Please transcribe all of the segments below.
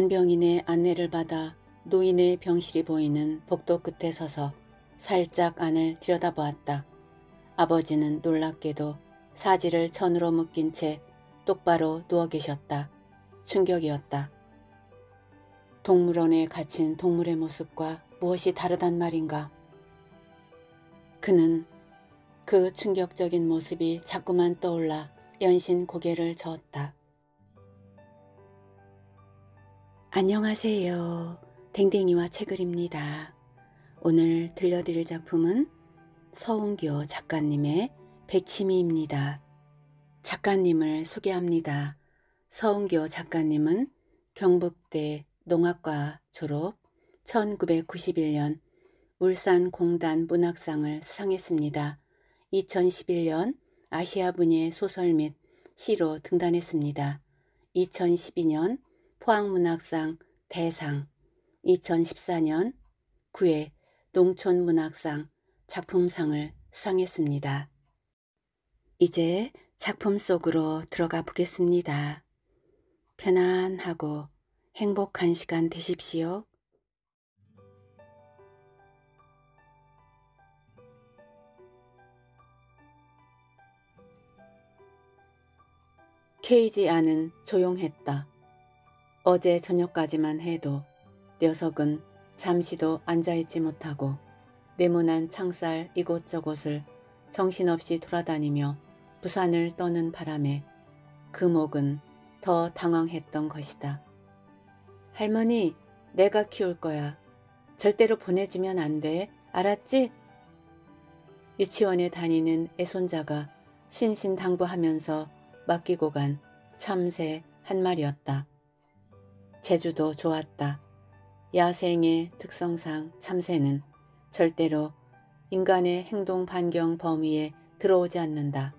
간병인의 안내를 받아 노인의 병실이 보이는 복도 끝에 서서 살짝 안을 들여다보았다. 아버지는 놀랍게도 사지를 천으로 묶인 채 똑바로 누워 계셨다. 충격이었다. 동물원에 갇힌 동물의 모습과 무엇이 다르단 말인가. 그는 그 충격적인 모습이 자꾸만 떠올라 연신 고개를 저었다. 안녕하세요. 댕댕이와 책을입니다. 오늘 들려드릴 작품은 서운교 작가님의 백치미입니다. 작가님을 소개합니다. 서운교 작가님은 경북대 농학과 졸업 1991년 울산공단 문학상을 수상했습니다. 2011년 아시아 분야 소설 및 시로 등단했습니다. 2012년 포항문학상 대상 2014년 9회 농촌문학상 작품상을 수상했습니다. 이제 작품 속으로 들어가 보겠습니다. 편안하고 행복한 시간 되십시오. 케이지 안은 조용했다. 어제 저녁까지만 해도 녀석은 잠시도 앉아있지 못하고 네모난 창살 이곳저곳을 정신없이 돌아다니며 부산을 떠는 바람에 그 목은 더 당황했던 것이다. 할머니, 내가 키울 거야. 절대로 보내주면 안 돼. 알았지? 유치원에 다니는 애손자가 신신당부하면서 맡기고 간 참새 한 마리였다. 제주도 좋았다. 야생의 특성상 참새는 절대로 인간의 행동 반경 범위에 들어오지 않는다.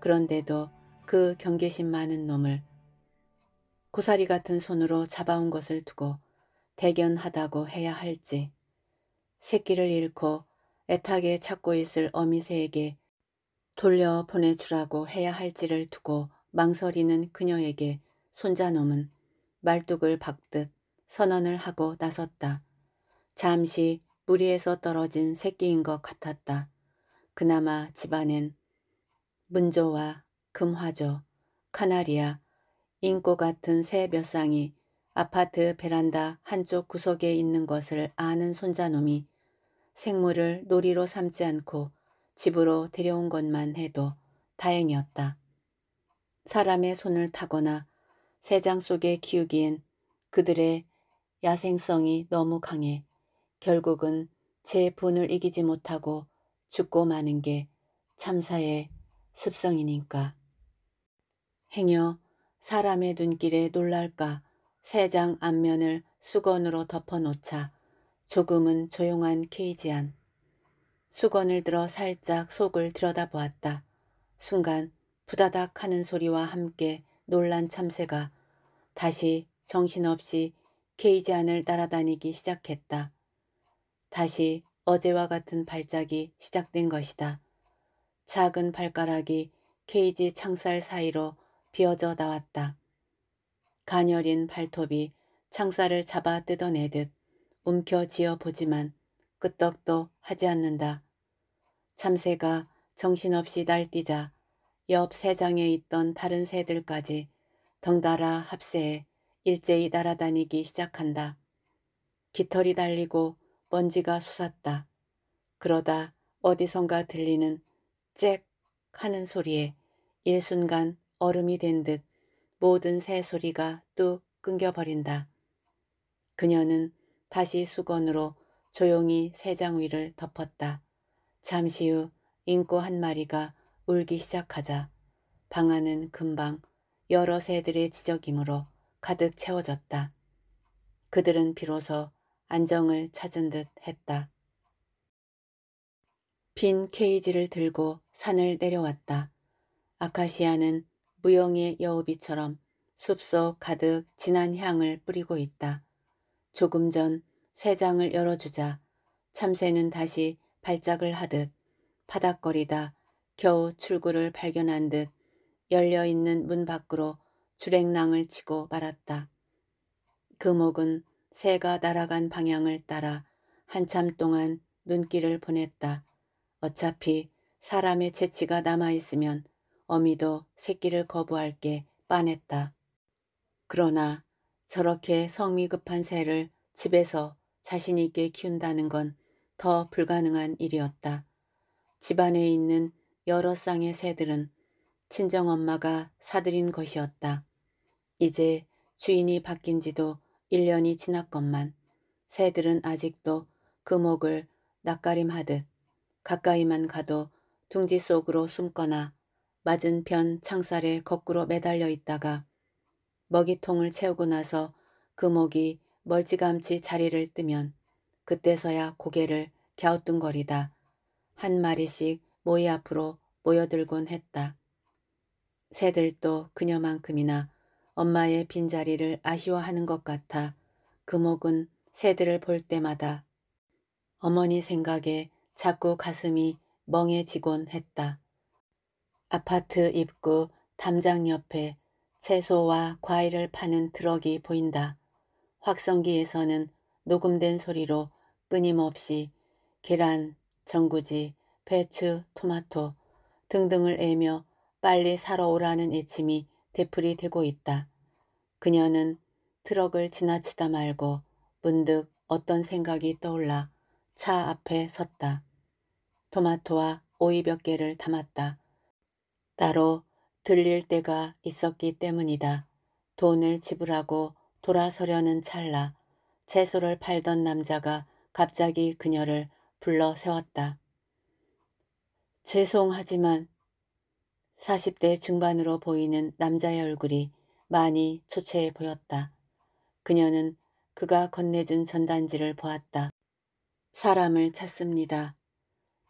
그런데도 그 경계심 많은 놈을 고사리 같은 손으로 잡아온 것을 두고 대견하다고 해야 할지 새끼를 잃고 애타게 찾고 있을 어미새에게 돌려 보내주라고 해야 할지를 두고 망설이는 그녀에게 손자놈은 말뚝을 박듯 선언을 하고 나섰다. 잠시 무리에서 떨어진 새끼인 것 같았다. 그나마 집안엔 문조와 금화조, 카나리아, 인꼬 같은 새 몇 쌍이 아파트 베란다 한쪽 구석에 있는 것을 아는 손자놈이 생물을 놀이로 삼지 않고 집으로 데려온 것만 해도 다행이었다. 사람의 손을 타거나 새장 속에 키우기엔 그들의 야생성이 너무 강해 결국은 제 분을 이기지 못하고 죽고 마는 게 참사의 습성이니까. 행여 사람의 눈길에 놀랄까 새장 앞면을 수건으로 덮어놓자 조금은 조용한 케이지 안. 수건을 들어 살짝 속을 들여다보았다. 순간 부다닥 하는 소리와 함께 놀란 참새가 다시 정신없이 케이지 안을 따라다니기 시작했다. 다시 어제와 같은 발작이 시작된 것이다. 작은 발가락이 케이지 창살 사이로 비어져 나왔다. 가녀린 발톱이 창살을 잡아 뜯어내듯 움켜쥐어 보지만 끄떡도 하지 않는다. 참새가 정신없이 날뛰자 옆 새장에 있던 다른 새들까지 덩달아 합세해 일제히 날아다니기 시작한다. 깃털이 달리고 먼지가 솟았다. 그러다 어디선가 들리는 쨍 하는 소리에 일순간 얼음이 된 듯 모든 새소리가 뚝 끊겨버린다. 그녀는 다시 수건으로 조용히 새장 위를 덮었다. 잠시 후 인꼬 한 마리가 울기 시작하자 방 안은 금방 여러 새들의 지적이므로 가득 채워졌다. 그들은 비로소 안정을 찾은 듯 했다. 빈 케이지를 들고 산을 내려왔다. 아카시아는 무용의 여우비처럼 숲 속 가득 진한 향을 뿌리고 있다. 조금 전 새장을 열어주자 참새는 다시 발작을 하듯 파닥거리다 겨우 출구를 발견한 듯 열려있는 문 밖으로 주랭랑을 치고 말았다. 그목은 새가 날아간 방향을 따라 한참 동안 눈길을 보냈다. 어차피 사람의 채취가 남아있으면 어미도 새끼를 거부할 게 빤했다. 그러나 저렇게 성미 급한 새를 집에서 자신 있게 키운다는 건 더 불가능한 일이었다. 집안에 있는 여러 쌍의 새들은 친정엄마가 사들인 것이었다. 이제 주인이 바뀐 지도 1년이 지났건만 새들은 아직도 그목을 낯가림하듯 가까이만 가도 둥지 속으로 숨거나 맞은편 창살에 거꾸로 매달려 있다가 먹이통을 채우고 나서 그목이 멀찌감치 자리를 뜨면 그때서야 고개를 갸우뚱거리다 한 마리씩 모이 앞으로 모여들곤 했다. 새들도 그녀만큼이나 엄마의 빈자리를 아쉬워하는 것 같아 금옥은 그 새들을 볼 때마다 어머니 생각에 자꾸 가슴이 멍해지곤 했다. 아파트 입구 담장 옆에 채소와 과일을 파는 트럭이 보인다. 확성기에서는 녹음된 소리로 끊임없이 계란, 전구지 배추, 토마토 등등을 애며 빨리 사러 오라는 애침이 되풀이 되고 있다. 그녀는 트럭을 지나치다 말고 문득 어떤 생각이 떠올라 차 앞에 섰다. 토마토와 오이 몇 개를 담았다. 따로 들릴 때가 있었기 때문이다. 돈을 지불하고 돌아서려는 찰나 채소를 팔던 남자가 갑자기 그녀를 불러 세웠다. 죄송하지만 40대 중반으로 보이는 남자의 얼굴이 많이 초췌해 보였다. 그녀는 그가 건네준 전단지를 보았다. 사람을 찾습니다.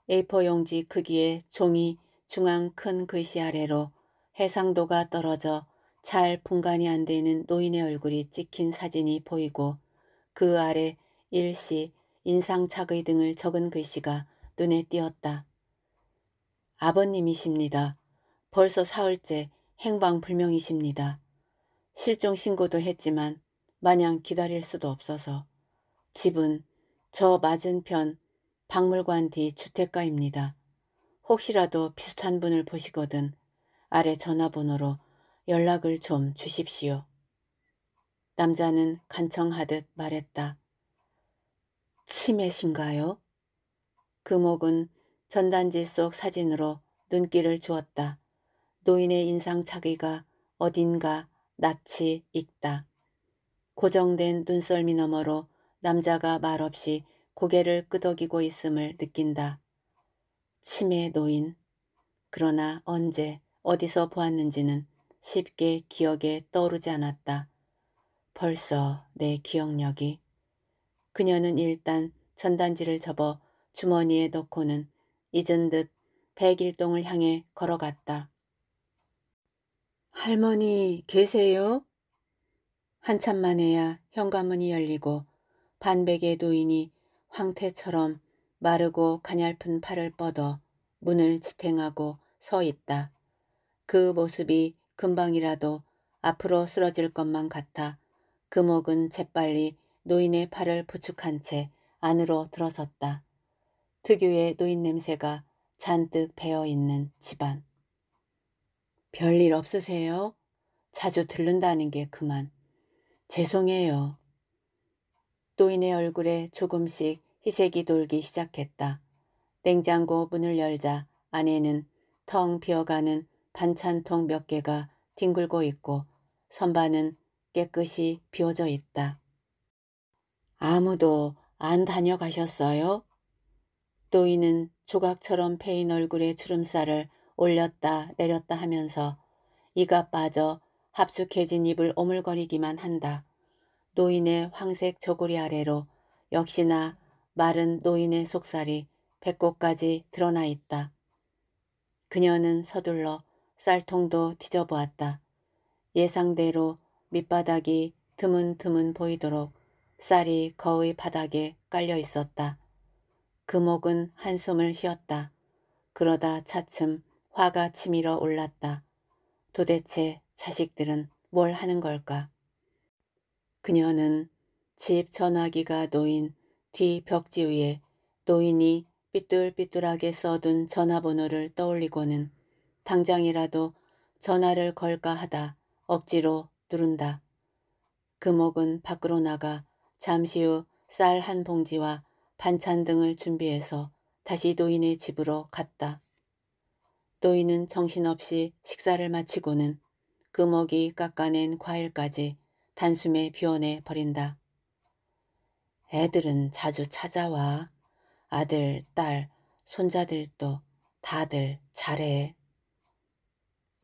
A4 용지 크기의 종이 중앙 큰 글씨 아래로 해상도가 떨어져 잘 분간이 안 되는 노인의 얼굴이 찍힌 사진이 보이고 그 아래 일시, 인상착의 등을 적은 글씨가 눈에 띄었다. 아버님이십니다. 벌써 사흘째 행방불명이십니다. 실종신고도 했지만 마냥 기다릴 수도 없어서 집은 저 맞은편 박물관 뒤 주택가입니다. 혹시라도 비슷한 분을 보시거든 아래 전화번호로 연락을 좀 주십시오. 남자는 간청하듯 말했다. 치매신가요? 그목은 전단지 속 사진으로 눈길을 주었다. 노인의 인상차기가 어딘가 낯이 익다. 고정된 눈썰미 너머로 남자가 말없이 고개를 끄덕이고 있음을 느낀다. 치매 노인. 그러나 언제 어디서 보았는지는 쉽게 기억에 떠오르지 않았다. 벌써 내 기억력이. 그녀는 일단 전단지를 접어 주머니에 넣고는 잊은 듯 백일동을 향해 걸어갔다. 할머니 계세요? 한참 만에야 현관문이 열리고 반백의 노인이 황태처럼 마르고 가냘픈 팔을 뻗어 문을 지탱하고 서 있다. 그 모습이 금방이라도 앞으로 쓰러질 것만 같아 금옥은 재빨리 노인의 팔을 부축한 채 안으로 들어섰다. 특유의 노인 냄새가 잔뜩 배어있는 집안. 별일 없으세요? 자주 들른다는 게 그만. 죄송해요. 또인의 얼굴에 조금씩 희색이 돌기 시작했다. 냉장고 문을 열자 안에는 텅 비어가는 반찬통 몇 개가 뒹굴고 있고 선반은 깨끗이 비워져 있다. 아무도 안 다녀가셨어요? 또이는 조각처럼 패인 얼굴에 주름살을 올렸다 내렸다 하면서 이가 빠져 합숙해진 입을 오물거리기만 한다. 노인의 황색 저고리 아래로 역시나 마른 노인의 속살이 배꼽까지 드러나 있다. 그녀는 서둘러 쌀통도 뒤져보았다. 예상대로 밑바닥이 드문드문 보이도록 쌀이 거의 바닥에 깔려 있었다. 그목은 한숨을 쉬었다. 그러다 차츰 화가 치밀어 올랐다. 도대체 자식들은 뭘 하는 걸까? 그녀는 집 전화기가 놓인 뒤 벽지 위에 노인이 삐뚤삐뚤하게 써둔 전화번호를 떠올리고는 당장이라도 전화를 걸까 하다 억지로 누른다. 금옥은 밖으로 나가 잠시 후 쌀 한 봉지와 반찬 등을 준비해서 다시 노인의 집으로 갔다. 노인은 정신없이 식사를 마치고는 그옥이 깎아낸 과일까지 단숨에 비워내 버린다. 애들은 자주 찾아와. 아들, 딸, 손자들도 다들 잘해.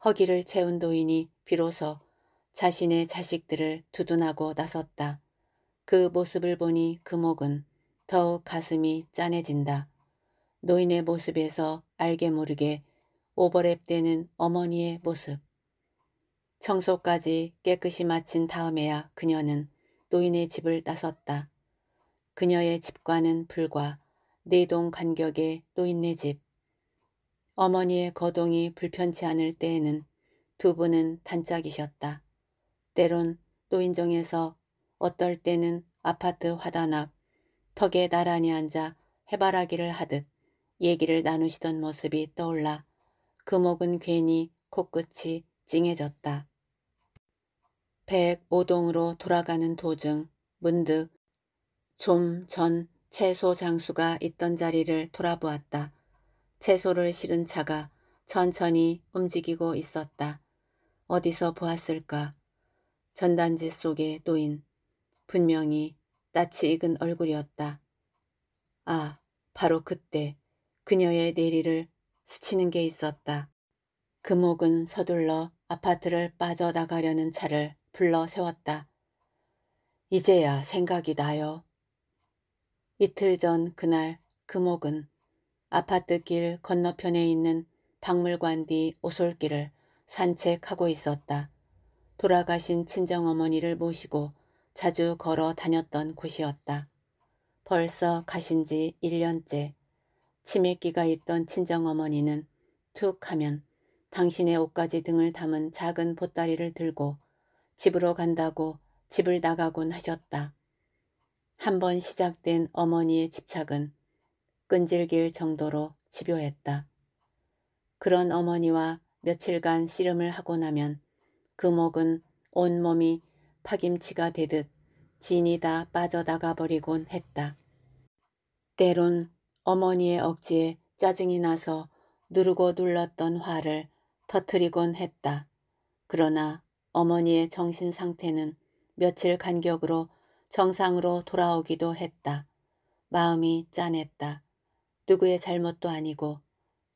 허기를 채운 노인이 비로소 자신의 자식들을 두둔하고 나섰다. 그 모습을 보니 금옥은 더욱 가슴이 짠해진다. 노인의 모습에서 알게 모르게 오버랩되는 어머니의 모습. 청소까지 깨끗이 마친 다음에야 그녀는 노인의 집을 나섰다. 그녀의 집과는 불과 네 동 간격의 노인네 집. 어머니의 거동이 불편치 않을 때에는 두 분은 단짝이셨다. 때론 노인정에서 어떨 때는 아파트 화단 앞 턱에 나란히 앉아 해바라기를 하듯 얘기를 나누시던 모습이 떠올라 그목은 괜히 코끝이 찡해졌다. 1 0 5동으로 돌아가는 도중 문득 좀 전 채소 장수가 있던 자리를 돌아보았다. 채소를 실은 차가 천천히 움직이고 있었다. 어디서 보았을까? 전단지 속에 놓인 분명히 낯이 익은 얼굴이었다. 아, 바로 그때 그녀의 내리를 스치는 게 있었다. 금옥은 서둘러 아파트를 빠져나가려는 차를 불러 세웠다. 이제야 생각이 나요. 이틀 전 그날 금옥은 아파트 길 건너편에 있는 박물관 뒤 오솔길을 산책하고 있었다. 돌아가신 친정어머니를 모시고 자주 걸어 다녔던 곳이었다. 벌써 가신 지 1년째 치매기가 있던 친정어머니는 툭 하면 당신의 옷가지 등을 담은 작은 보따리를 들고 집으로 간다고 집을 나가곤 하셨다. 한번 시작된 어머니의 집착은 끈질길 정도로 집요했다. 그런 어머니와 며칠간 씨름을 하고 나면 그목은 온몸이 파김치가 되듯 진이 다 빠져나가 버리곤 했다. 때론 어머니의 억지에 짜증이 나서 누르고 눌렀던 화를 터트리곤 했다. 그러나 어머니의 정신 상태는 며칠 간격으로 정상으로 돌아오기도 했다. 마음이 짠했다. 누구의 잘못도 아니고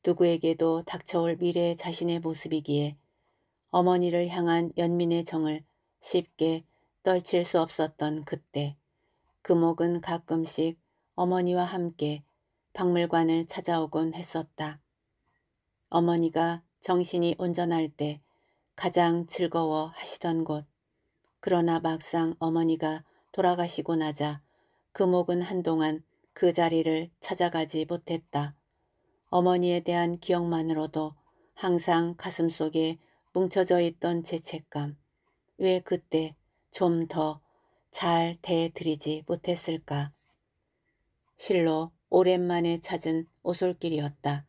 누구에게도 닥쳐올 미래의 자신의 모습이기에 어머니를 향한 연민의 정을 쉽게 떨칠 수 없었던 그때 금옥은 그 가끔씩 어머니와 함께 박물관을 찾아오곤 했었다. 어머니가 정신이 온전할 때 가장 즐거워 하시던 곳. 그러나 막상 어머니가 돌아가시고 나자 그목은 한동안 그 자리를 찾아가지 못했다. 어머니에 대한 기억만으로도 항상 가슴속에 뭉쳐져 있던 죄책감. 왜 그때 좀 더 잘 대드리지 못했을까. 실로 오랜만에 찾은 오솔길이었다.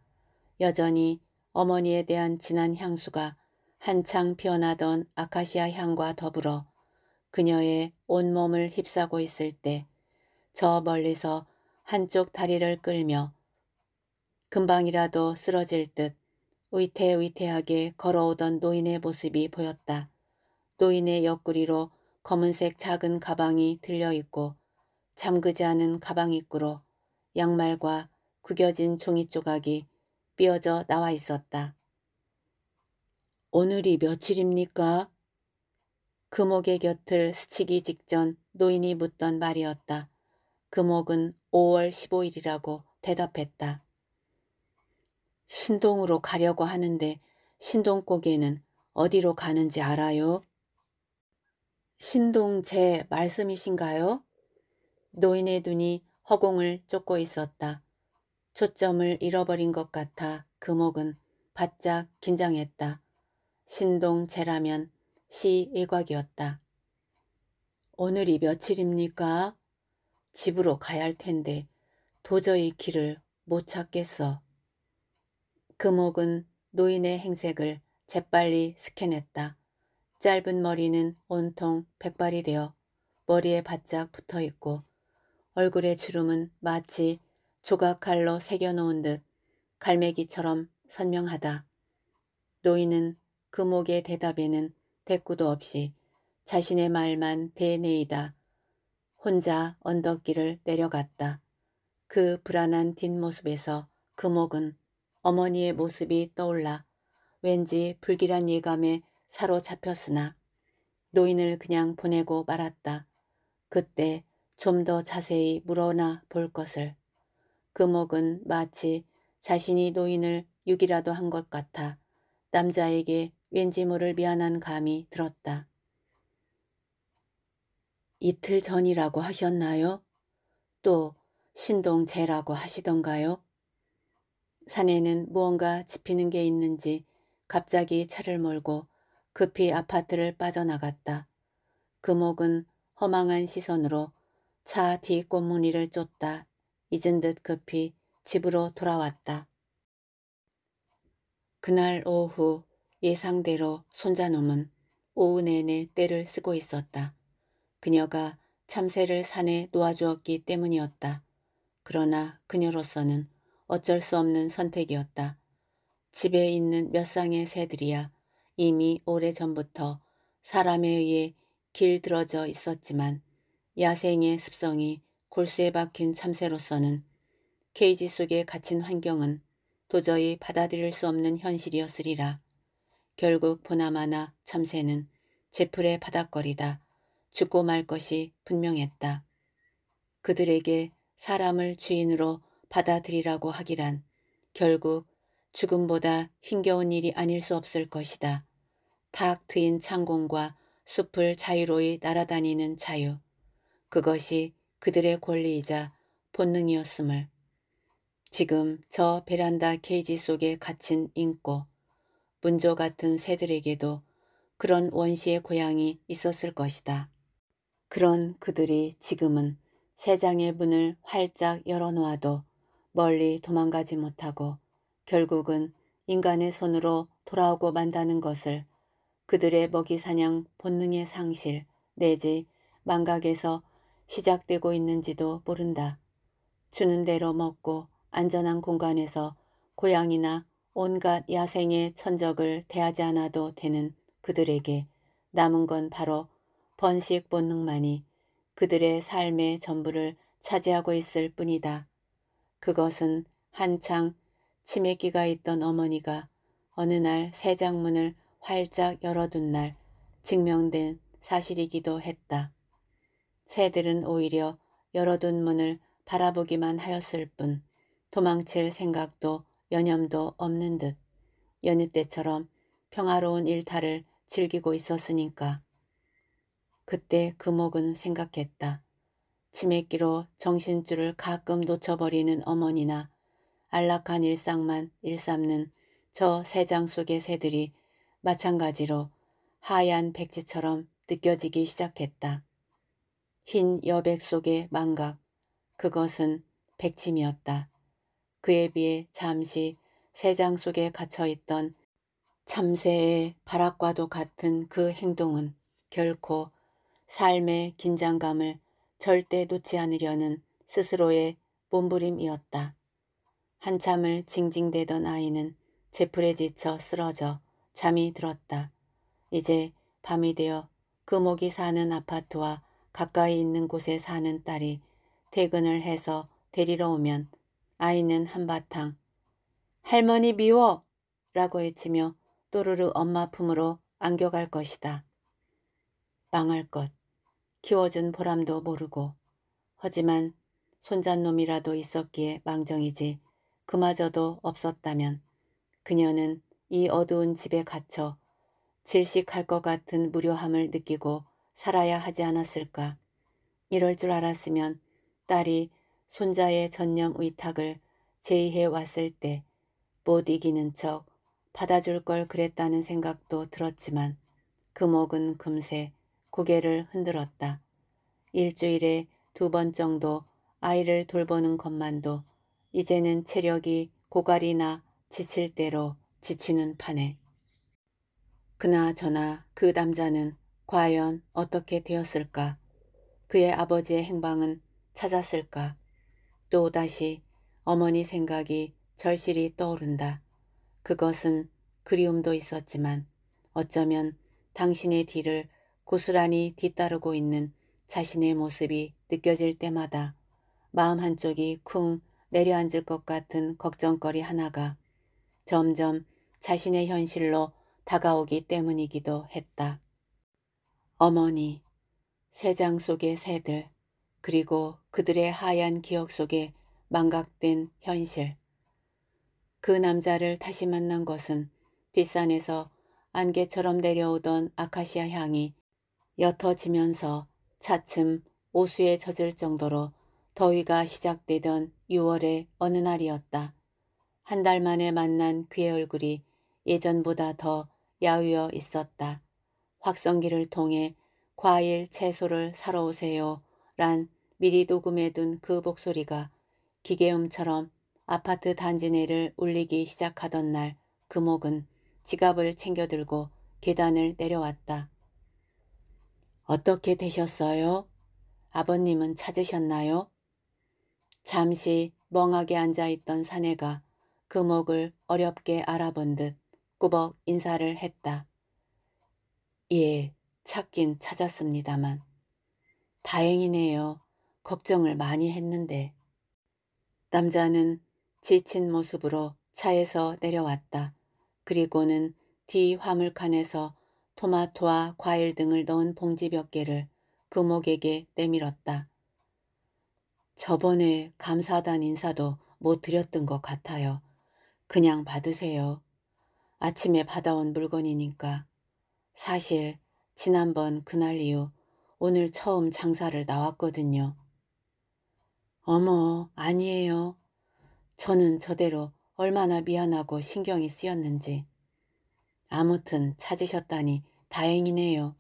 여전히 어머니에 대한 진한 향수가 한창 피어나던 아카시아 향과 더불어 그녀의 온몸을 휩싸고 있을 때 저 멀리서 한쪽 다리를 끌며 금방이라도 쓰러질 듯 의태의태하게 걸어오던 노인의 모습이 보였다. 노인의 옆구리로 검은색 작은 가방이 들려있고 잠그지 않은 가방 입구로 양말과 구겨진 종이 조각이 삐어져 나와 있었다. 오늘이 며칠입니까? 금옥의 곁을 스치기 직전 노인이 묻던 말이었다. 금옥은 5월 15일이라고 대답했다. 신동으로 가려고 하는데 신동고개는 어디로 가는지 알아요? 신동 제 말씀이신가요? 노인의 눈이 허공을 쫓고 있었다. 초점을 잃어버린 것 같아 금옥은 바짝 긴장했다. 신동체라면 시 일곽이었다. 오늘이 며칠입니까? 집으로 가야 할 텐데 도저히 길을 못 찾겠어. 금옥은 노인의 행색을 재빨리 스캔했다. 짧은 머리는 온통 백발이 되어 머리에 바짝 붙어 있고 얼굴의 주름은 마치 조각칼로 새겨놓은 듯 갈매기처럼 선명하다. 노인은 그목의 대답에는 대꾸도 없이 자신의 말만 대내이다. 혼자 언덕길을 내려갔다. 그 불안한 뒷모습에서 그목은 어머니의 모습이 떠올라 왠지 불길한 예감에 사로잡혔으나 노인을 그냥 보내고 말았다. 그때 좀더 자세히 물어나 볼 것을. 금옥은 그 마치 자신이 노인을 육이라도 한 것 같아 남자에게 왠지 모를 미안한 감이 들었다. 이틀 전이라고 하셨나요? 또 신동제라고 하시던가요? 산에는 무언가 지피는 게 있는지 갑자기 차를 몰고 급히 아파트를 빠져나갔다. 금옥은 그 허망한 시선으로 차뒷 꽃무늬를 쫓다. 잊은 듯 급히 집으로 돌아왔다. 그날 오후 예상대로 손자놈은 오후 내내 때를 쓰고 있었다. 그녀가 참새를 산에 놓아주었기 때문이었다. 그러나 그녀로서는 어쩔 수 없는 선택이었다. 집에 있는 몇 쌍의 새들이야 이미 오래전부터 사람에 의해 길들어져 있었지만 야생의 습성이 골수에 박힌 참새로서는 케이지 속에 갇힌 환경은 도저히 받아들일 수 없는 현실이었으리라. 결국 보나마나 참새는 제풀의 바닥거리다 죽고 말 것이 분명했다. 그들에게 사람을 주인으로 받아들이라고 하기란 결국 죽음보다 힘겨운 일이 아닐 수 없을 것이다. 탁 트인 창공과 숲을 자유로이 날아다니는 자유, 그것이 그들의 권리이자 본능이었음을 지금 저 베란다 케이지 속에 갇힌 인고, 문조 같은 새들에게도 그런 원시의 고향이 있었을 것이다. 그런 그들이 지금은 새장의 문을 활짝 열어놓아도 멀리 도망가지 못하고 결국은 인간의 손으로 돌아오고 만다는 것을 그들의 먹이사냥 본능의 상실 내지 망각에서 시작되고 있는지도 모른다. 주는 대로 먹고 안전한 공간에서 고양이나 온갖 야생의 천적을 대하지 않아도 되는 그들에게 남은 건 바로 번식 본능만이 그들의 삶의 전부를 차지하고 있을 뿐이다. 그것은 한창 치매기가 있던 어머니가 어느 날세장문을 활짝 열어둔 날 증명된 사실이기도 했다. 새들은 오히려 열어둔 문을 바라보기만 하였을 뿐 도망칠 생각도 여념도 없는 듯 여느 때처럼 평화로운 일탈을 즐기고 있었으니까. 그때 금옥은 그 생각했다. 치맥기로 정신줄을 가끔 놓쳐버리는 어머니나 안락한 일상만 일삼는 저 새장 속의 새들이 마찬가지로 하얀 백지처럼 느껴지기 시작했다. 흰 여백 속의 망각, 그것은 백침이었다. 그에 비해 잠시 새장 속에 갇혀있던 참새의 발악과도 같은 그 행동은 결코 삶의 긴장감을 절대 놓지 않으려는 스스로의 몸부림이었다. 한참을 징징대던 아이는 제풀에 지쳐 쓰러져 잠이 들었다. 이제 밤이 되어 그목이 사는 아파트와 가까이 있는 곳에 사는 딸이 퇴근을 해서 데리러 오면 아이는 한바탕 할머니 미워! 라고 외치며 또르르 엄마 품으로 안겨갈 것이다. 망할 것. 키워준 보람도 모르고. 하지만 손잔놈이라도 있었기에 망정이지 그마저도 없었다면 그녀는 이 어두운 집에 갇혀 질식할 것 같은 무료함을 느끼고 살아야 하지 않았을까. 이럴 줄 알았으면 딸이 손자의 전념 위탁을 제의해 왔을 때 못 이기는 척 받아줄 걸 그랬다는 생각도 들었지만 그목은 금세 고개를 흔들었다. 일주일에 두 번 정도 아이를 돌보는 것만도 이제는 체력이 고갈이나 지칠 대로 지치는 판에. 그나저나 그 남자는 과연 어떻게 되었을까? 그의 아버지의 행방은 찾았을까? 또 다시 어머니 생각이 절실히 떠오른다. 그것은 그리움도 있었지만 어쩌면 당신의 뒤를 고스란히 뒤따르고 있는 자신의 모습이 느껴질 때마다 마음 한쪽이 쿵 내려앉을 것 같은 걱정거리 하나가 점점 자신의 현실로 다가오기 때문이기도 했다. 어머니, 새장 속의 새들, 그리고 그들의 하얀 기억 속에 망각된 현실. 그 남자를 다시 만난 것은 뒷산에서 안개처럼 내려오던 아카시아 향이 옅어지면서 차츰 오수에 젖을 정도로 더위가 시작되던 6월의 어느 날이었다. 한 달 만에 만난 그의 얼굴이 예전보다 더 야위어 있었다. 확성기를 통해 과일, 채소를 사러 오세요. 란 미리 녹음해둔 그 목소리가 기계음처럼 아파트 단지 내를 울리기 시작하던 날 금옥은 지갑을 챙겨들고 계단을 내려왔다. 어떻게 되셨어요? 아버님은 찾으셨나요? 잠시 멍하게 앉아있던 사내가 금옥을 어렵게 알아본 듯 꾸벅 인사를 했다. 예, 찾긴 찾았습니다만. 다행이네요. 걱정을 많이 했는데. 남자는 지친 모습으로 차에서 내려왔다. 그리고는 뒤 화물칸에서 토마토와 과일 등을 넣은 봉지 몇 개를 금옥에게 내밀었다. 저번에 감사단 인사도 못 드렸던 것 같아요. 그냥 받으세요. 아침에 받아온 물건이니까. 사실 지난번 그날 이후 오늘 처음 장사를 나왔거든요. 어머, 아니에요. 저는 저대로 얼마나 미안하고 신경이 쓰였는지. 아무튼 찾으셨다니 다행이네요.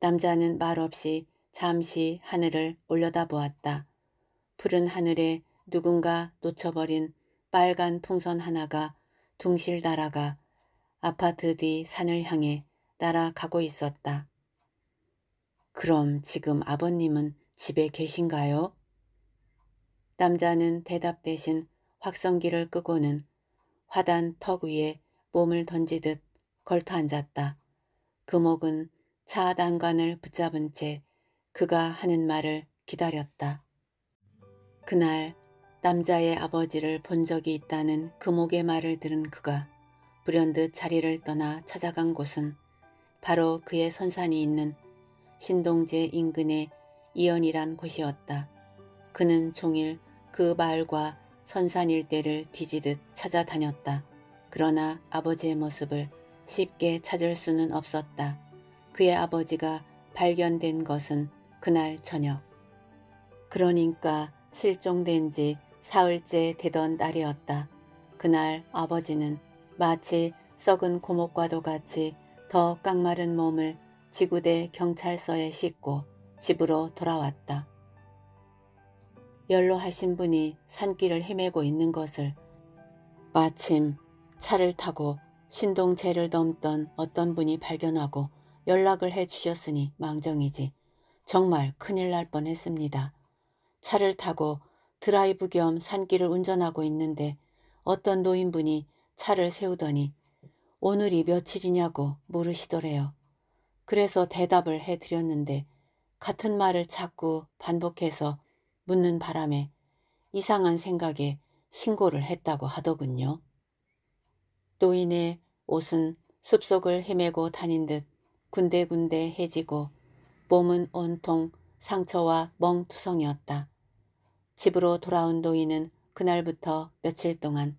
남자는 말없이 잠시 하늘을 올려다보았다. 푸른 하늘에 누군가 놓쳐버린 빨간 풍선 하나가 둥실 날아가 아파트 뒤 산을 향해 따라가고 있었다. 그럼 지금 아버님은 집에 계신가요? 남자는 대답 대신 확성기를 끄고는 화단 턱 위에 몸을 던지듯 걸터 앉았다. 금옥은 차단간을 붙잡은 채 그가 하는 말을 기다렸다. 그날 남자의 아버지를 본 적이 있다는 금옥의 말을 들은 그가 불현듯 자리를 떠나 찾아간 곳은 바로 그의 선산이 있는 신동제 인근의 이연이란 곳이었다. 그는 종일 그 마을과 선산 일대를 뒤지듯 찾아다녔다. 그러나 아버지의 모습을 쉽게 찾을 수는 없었다. 그의 아버지가 발견된 것은 그날 저녁. 그러니까 실종된 지 사흘째 되던 날이었다. 그날 아버지는 마치 썩은 고목과도 같이 더 깡마른 몸을 지구대 경찰서에 싣고 집으로 돌아왔다. 연로하신 분이 산길을 헤매고 있는 것을 마침 차를 타고 신동체를 넘던 어떤 분이 발견하고 연락을 해주셨으니 망정이지 정말 큰일 날 뻔했습니다. 차를 타고 드라이브 겸 산길을 운전하고 있는데 어떤 노인분이 차를 세우더니 오늘이 며칠이냐고 물으시더래요. 그래서 대답을 해드렸는데 같은 말을 자꾸 반복해서 묻는 바람에 이상한 생각에 신고를 했다고 하더군요. 노인의 옷은 숲속을 헤매고 다닌 듯 군데군데 해지고 몸은 온통 상처와 멍투성이었다. 집으로 돌아온 노인은 그날부터 며칠 동안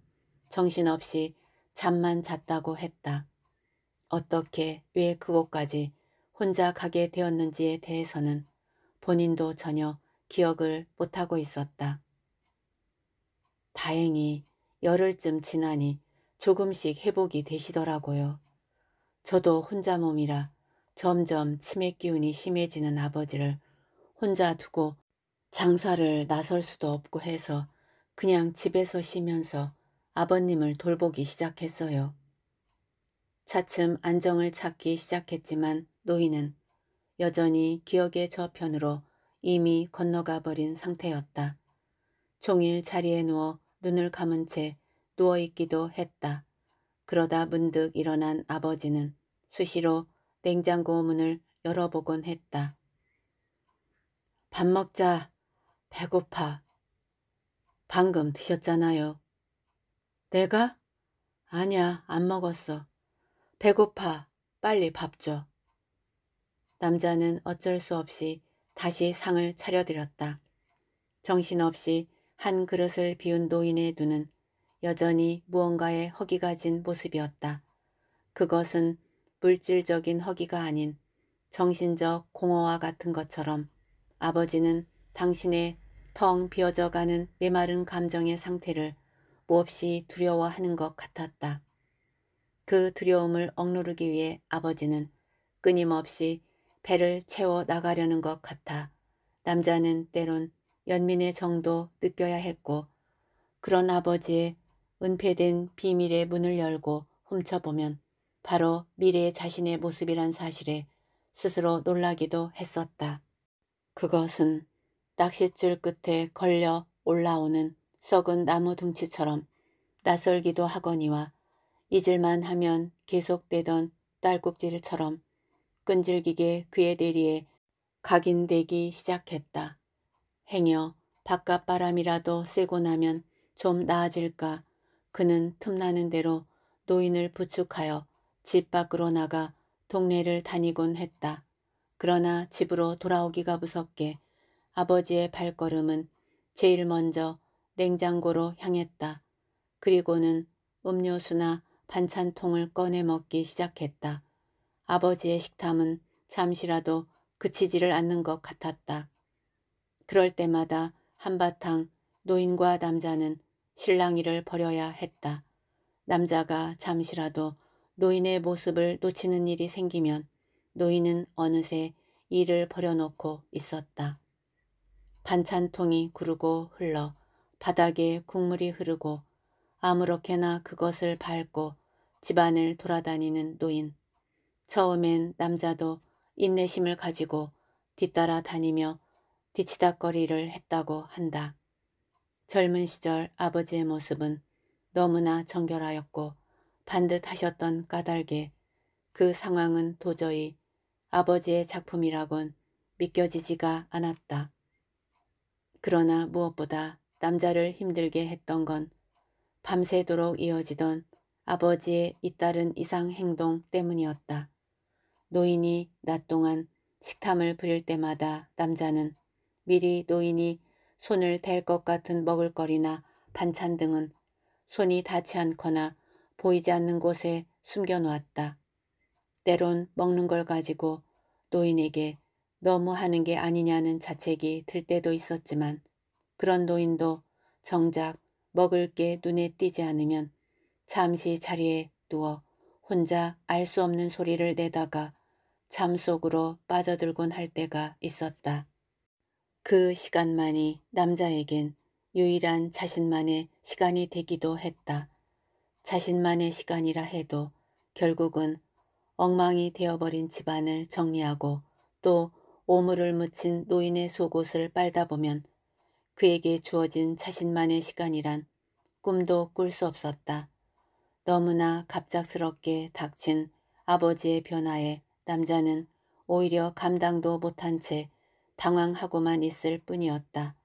정신없이 잠만 잤다고 했다. 어떻게 왜 그곳까지 혼자 가게 되었는지에 대해서는 본인도 전혀 기억을 못하고 있었다. 다행히 열흘쯤 지나니 조금씩 회복이 되시더라고요. 저도 혼자 몸이라 점점 치매 기운이 심해지는 아버지를 혼자 두고 장사를 나설 수도 없고 해서 그냥 집에서 쉬면서 아버님을 돌보기 시작했어요. 차츰 안정을 찾기 시작했지만 노인은 여전히 기억의 저편으로 이미 건너가 버린 상태였다. 종일 자리에 누워 눈을 감은 채 누워있기도 했다. 그러다 문득 일어난 아버지는 수시로 냉장고 문을 열어보곤 했다. 밥 먹자. 배고파. 방금 드셨잖아요. 내가? 아니야, 안 먹었어. 배고파. 빨리 밥 줘. 남자는 어쩔 수 없이 다시 상을 차려드렸다. 정신없이 한 그릇을 비운 노인의 눈은 여전히 무언가에 허기가 진 모습이었다. 그것은 물질적인 허기가 아닌 정신적 공허와 같은 것처럼 아버지는 당신의 텅 비어져가는 메마른 감정의 상태를 무몹이 뭐 두려워하는 것 같았다. 그 두려움을 억누르기 위해 아버지는 끊임없이 배를 채워 나가려는 것 같아 남자는 때론 연민의 정도 느껴야 했고 그런 아버지의 은폐된 비밀의 문을 열고 훔쳐보면 바로 미래의 자신의 모습이란 사실에 스스로 놀라기도 했었다. 그것은 낚싯줄 끝에 걸려 올라오는 썩은 나무 둥치처럼 낯설기도 하거니와 잊을만 하면 계속되던 딸꾹질처럼 끈질기게 그의 대리에 각인되기 시작했다. 행여 바깥 바람이라도 쐬고 나면 좀 나아질까 그는 틈나는 대로 노인을 부축하여 집 밖으로 나가 동네를 다니곤 했다. 그러나 집으로 돌아오기가 무섭게 아버지의 발걸음은 제일 먼저 냉장고로 향했다. 그리고는 음료수나 반찬통을 꺼내 먹기 시작했다. 아버지의 식탐은 잠시라도 그치지를 않는 것 같았다. 그럴 때마다 한바탕 노인과 남자는 실랑이를 벌여야 했다. 남자가 잠시라도 노인의 모습을 놓치는 일이 생기면 노인은 어느새 일을 버려놓고 있었다. 반찬통이 구르고 흘러 바닥에 국물이 흐르고 아무렇게나 그것을 밟고 집안을 돌아다니는 노인. 처음엔 남자도 인내심을 가지고 뒤따라 다니며 뒤치다거리를 했다고 한다. 젊은 시절 아버지의 모습은 너무나 정결하였고 반듯하셨던 까닭에 그 상황은 도저히 아버지의 작품이라곤 믿겨지지가 않았다. 그러나 무엇보다 남자를 힘들게 했던 건 밤새도록 이어지던 아버지의 잇따른 이상 행동 때문이었다. 노인이 낮 동안 식탐을 부릴 때마다 남자는 미리 노인이 손을 댈 것 같은 먹을거리나 반찬 등은 손이 닿지 않거나 보이지 않는 곳에 숨겨놓았다. 때론 먹는 걸 가지고 노인에게 너무 하는 게 아니냐는 자책이 들 때도 있었지만 그런 노인도 정작 먹을 게 눈에 띄지 않으면 잠시 자리에 누워 혼자 알 수 없는 소리를 내다가 잠 속으로 빠져들곤 할 때가 있었다. 그 시간만이 남자에겐 유일한 자신만의 시간이 되기도 했다. 자신만의 시간이라 해도 결국은 엉망이 되어버린 집안을 정리하고 또 오물을 묻힌 노인의 속옷을 빨다 보면 그에게 주어진 자신만의 시간이란 꿈도 꿀 수 없었다. 너무나 갑작스럽게 닥친 아버지의 변화에 남자는 오히려 감당도 못한 채 당황하고만 있을 뿐이었다.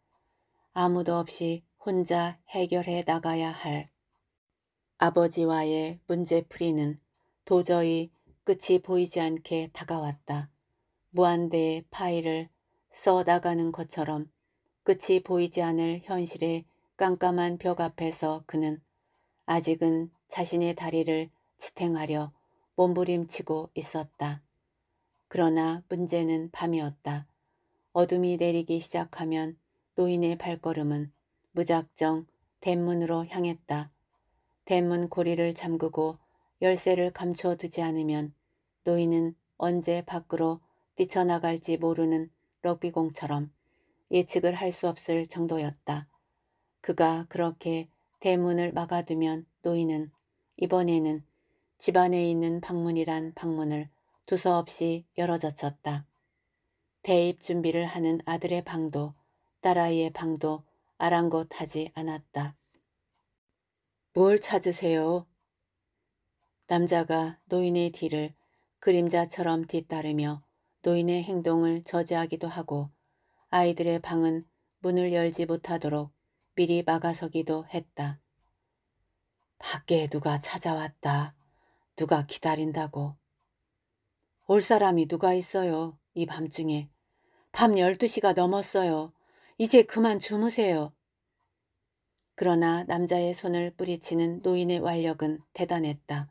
아무도 없이 혼자 해결해 나가야 할 아버지와의 문제풀이는 도저히 끝이 보이지 않게 다가왔다. 무한대의 파일을 써 나가는 것처럼 끝이 보이지 않을 현실의 깜깜한 벽 앞에서 그는 아직은 자신의 다리를 지탱하려 몸부림치고 있었다. 그러나 문제는 밤이었다. 어둠이 내리기 시작하면 노인의 발걸음은 무작정 대문으로 향했다. 대문 고리를 잠그고 열쇠를 감춰두지 않으면 노인은 언제 밖으로 뛰쳐나갈지 모르는 럭비공처럼 예측을 할 수 없을 정도였다. 그가 그렇게 대문을 막아두면 노인은 이번에는 집안에 있는 방문이란 방문을 두서없이 열어젖혔다. 대입 준비를 하는 아들의 방도 딸아이의 방도 아랑곳하지 않았다. 뭘 찾으세요? 남자가 노인의 뒤를 그림자처럼 뒤따르며 노인의 행동을 저지하기도 하고 아이들의 방은 문을 열지 못하도록 미리 막아서기도 했다. 밖에 누가 찾아왔다. 누가 기다린다고. 올 사람이 누가 있어요. 이 밤중에. 밤 12시가 넘었어요. 이제 그만 주무세요. 그러나 남자의 손을 뿌리치는 노인의 완력은 대단했다.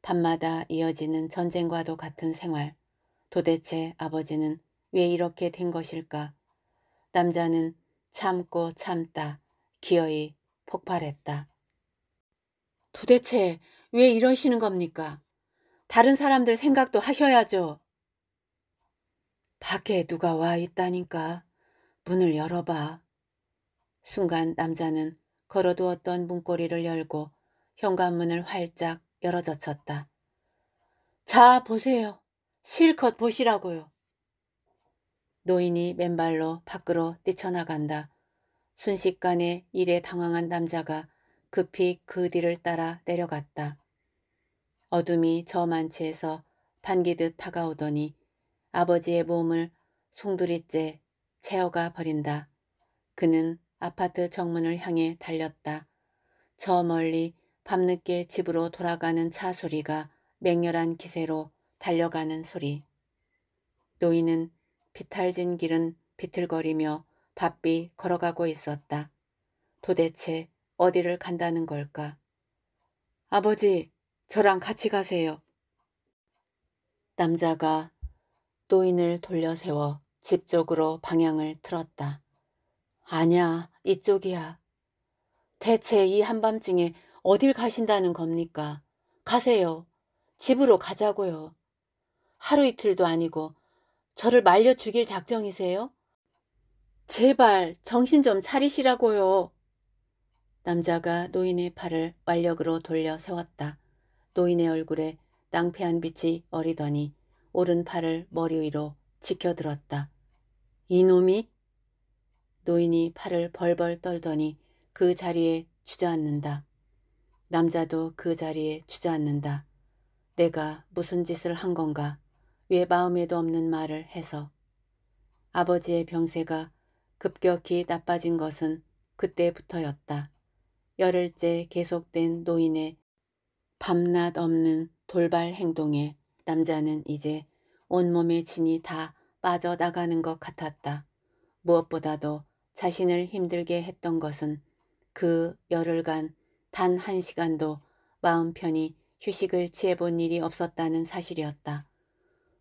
밤마다 이어지는 전쟁과도 같은 생활. 도대체 아버지는 왜 이렇게 된 것일까? 남자는 참고 참다 기어이 폭발했다. 도대체 왜 이러시는 겁니까? 다른 사람들 생각도 하셔야죠. 밖에 누가 와 있다니까. 문을 열어봐. 순간 남자는 걸어두었던 문고리를 열고 현관문을 활짝 열어젖혔다. 자, 보세요. 실컷 보시라고요. 노인이 맨발로 밖으로 뛰쳐나간다. 순식간에 일에 당황한 남자가 급히 그 뒤를 따라 내려갔다. 어둠이 저 만치에서 반기듯 다가오더니 아버지의 몸을 송두리째 채어가 버린다. 그는 아파트 정문을 향해 달렸다. 저 멀리 밤늦게 집으로 돌아가는 차 소리가 맹렬한 기세로 달려가는 소리. 노인은 비탈진 길은 비틀거리며 바삐 걸어가고 있었다. 도대체 어디를 간다는 걸까? 아버지, 저랑 같이 가세요. 남자가 노인을 돌려 세워 집 쪽으로 방향을 틀었다. 아냐, 이쪽이야. 대체 이 한밤중에 어딜 가신다는 겁니까? 가세요. 집으로 가자고요. 하루 이틀도 아니고 저를 말려 죽일 작정이세요? 제발 정신 좀 차리시라고요. 남자가 노인의 팔을 완력으로 돌려 세웠다. 노인의 얼굴에 낭패한 빛이 어리더니 오른팔을 머리 위로 지켜들었다. 이놈이? 노인이 팔을 벌벌 떨더니 그 자리에 주저앉는다. 남자도 그 자리에 주저앉는다. 내가 무슨 짓을 한 건가? 그의 마음에도 없는 말을 해서 아버지의 병세가 급격히 나빠진 것은 그때부터였다. 열흘째 계속된 노인의 밤낮 없는 돌발 행동에 남자는 이제 온몸의 진이 다 빠져나가는 것 같았다. 무엇보다도 자신을 힘들게 했던 것은 그 열흘간 단 한 시간도 마음 편히 휴식을 취해본 일이 없었다는 사실이었다.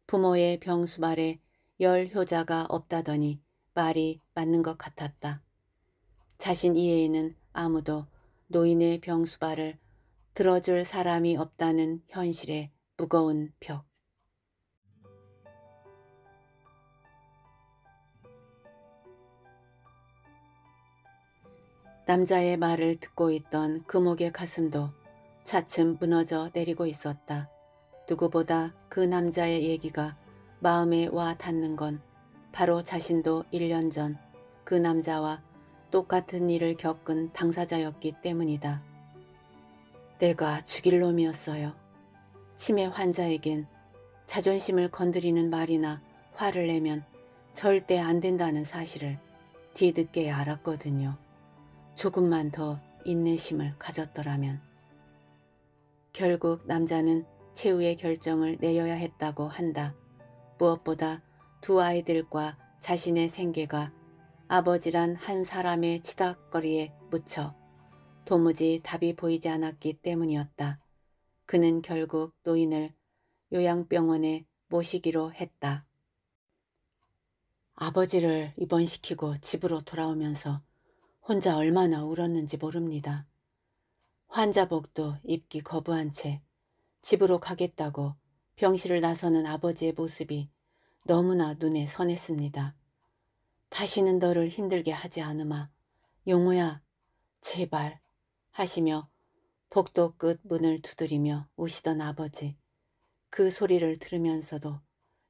부모의 병수발에 열 효자가 없다더니 말이 맞는 것 같았다. 자신 이외에는 아무도 노인의 병수발을 들어줄 사람이 없다는 현실의 무거운 벽. 남자의 말을 듣고 있던 금옥의 가슴도 차츰 무너져 내리고 있었다. 누구보다 그 남자의 얘기가 마음에 와 닿는 건 바로 자신도 1년 전 그 남자와 똑같은 일을 겪은 당사자였기 때문이다. 내가 죽일 놈이었어요. 치매 환자에겐 자존심을 건드리는 말이나 화를 내면 절대 안 된다는 사실을 뒤늦게 알았거든요. 조금만 더 인내심을 가졌더라면. 결국 남자는 최후의 결정을 내려야 했다고 한다. 무엇보다 두 아이들과 자신의 생계가 아버지란 한 사람의 치닥거리에 묻혀 도무지 답이 보이지 않았기 때문이었다. 그는 결국 노인을 요양병원에 모시기로 했다. 아버지를 입원시키고 집으로 돌아오면서 혼자 얼마나 울었는지 모릅니다. 환자복도 입기 거부한 채 집으로 가겠다고 병실을 나서는 아버지의 모습이 너무나 눈에 선했습니다. 다시는 너를 힘들게 하지 않으마. 용호야 제발 하시며 복도 끝 문을 두드리며 우시던 아버지. 그 소리를 들으면서도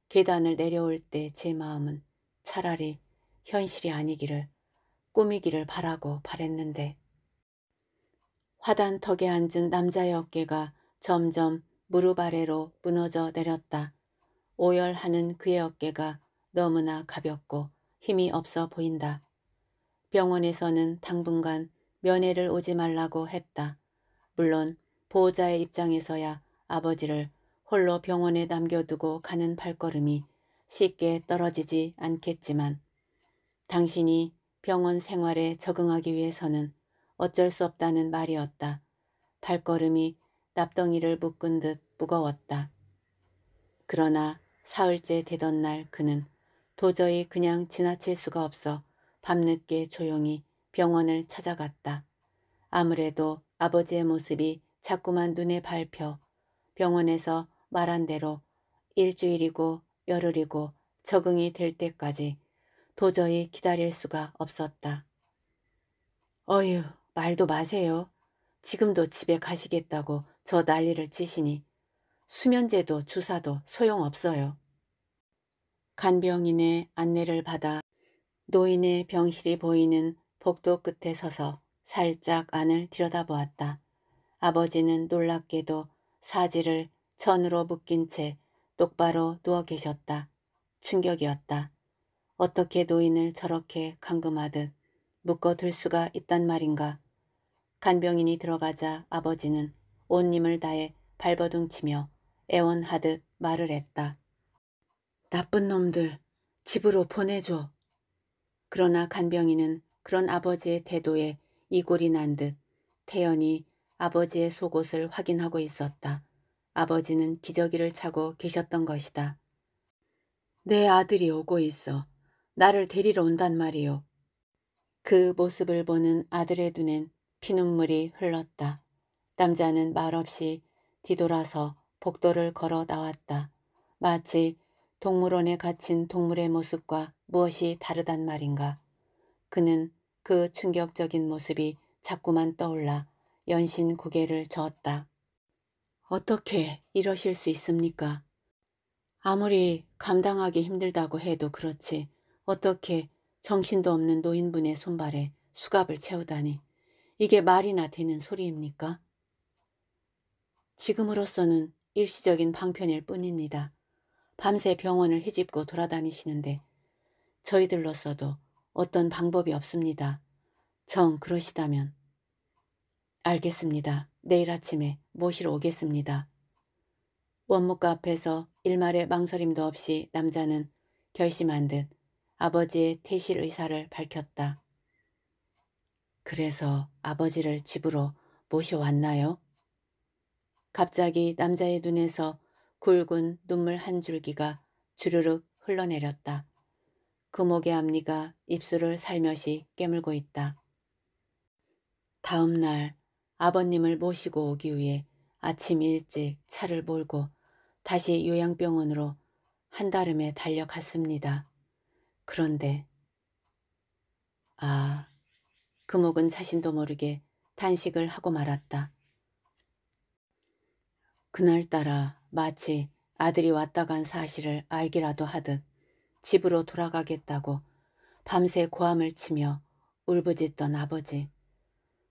계단을 내려올 때 제 마음은 차라리 현실이 아니기를 꾸미기를 바라고 바랬는데 화단턱에 앉은 남자의 어깨가 점점 무릎 아래로 무너져 내렸다. 오열하는 그의 어깨가 너무나 가볍고 힘이 없어 보인다. 병원에서는 당분간 면회를 오지 말라고 했다. 물론 보호자의 입장에서야 아버지를 홀로 병원에 남겨두고 가는 발걸음이 쉽게 떨어지지 않겠지만 당신이 병원 생활에 적응하기 위해서는 어쩔 수 없다는 말이었다. 발걸음이 납덩이를 묶은 듯 무거웠다. 그러나 사흘째 되던 날 그는 도저히 그냥 지나칠 수가 없어 밤늦게 조용히 병원을 찾아갔다. 아무래도 아버지의 모습이 자꾸만 눈에 밟혀 병원에서 말한 대로 일주일이고 열흘이고 적응이 될 때까지 도저히 기다릴 수가 없었다. 어휴 말도 마세요. 지금도 집에 가시겠다고 저 난리를 치시니 수면제도 주사도 소용없어요. 간병인의 안내를 받아 노인의 병실이 보이는 복도 끝에 서서 살짝 안을 들여다보았다. 아버지는 놀랍게도 사지를 천으로 묶인 채 똑바로 누워 계셨다. 충격이었다. 어떻게 노인을 저렇게 감금하듯 묶어둘 수가 있단 말인가. 간병인이 들어가자 아버지는 온 힘을 다해 발버둥 치며 애원하듯 말을 했다. 나쁜 놈들 집으로 보내줘. 그러나 간병인은 그런 아버지의 태도에 이골이 난 듯 태연히 아버지의 속옷을 확인하고 있었다. 아버지는 기저귀를 차고 계셨던 것이다. 내 아들이 오고 있어. 나를 데리러 온단 말이오. 그 모습을 보는 아들의 눈엔 피눈물이 흘렀다. 남자는 말없이 뒤돌아서 복도를 걸어 나왔다. 마치 동물원에 갇힌 동물의 모습과 무엇이 다르단 말인가. 그는 그 충격적인 모습이 자꾸만 떠올라 연신 고개를 저었다. 어떻게 이러실 수 있습니까? 아무리 감당하기 힘들다고 해도 그렇지 어떻게 정신도 없는 노인분의 손발에 수갑을 채우다니 이게 말이나 되는 소리입니까? 지금으로서는 일시적인 방편일 뿐입니다. 밤새 병원을 휘집고 돌아다니시는데 저희들로서도 어떤 방법이 없습니다. 정 그러시다면 알겠습니다. 내일 아침에 모시러 오겠습니다. 원무과 앞에서 일말의 망설임도 없이 남자는 결심한 듯 아버지의 퇴실 의사를 밝혔다. 그래서 아버지를 집으로 모셔왔나요? 갑자기 남자의 눈에서 굵은 눈물 한 줄기가 주르륵 흘러내렸다. 그목의 앞니가 입술을 살며시 깨물고 있다. 다음 날 아버님을 모시고 오기 위해 아침 일찍 차를 몰고 다시 요양병원으로 한달음에 달려갔습니다. 그런데 아, 금옥은 자신도 모르게 단식을 하고 말았다. 그날따라 마치 아들이 왔다 간 사실을 알기라도 하듯 집으로 돌아가겠다고 밤새 고함을 치며 울부짖던 아버지.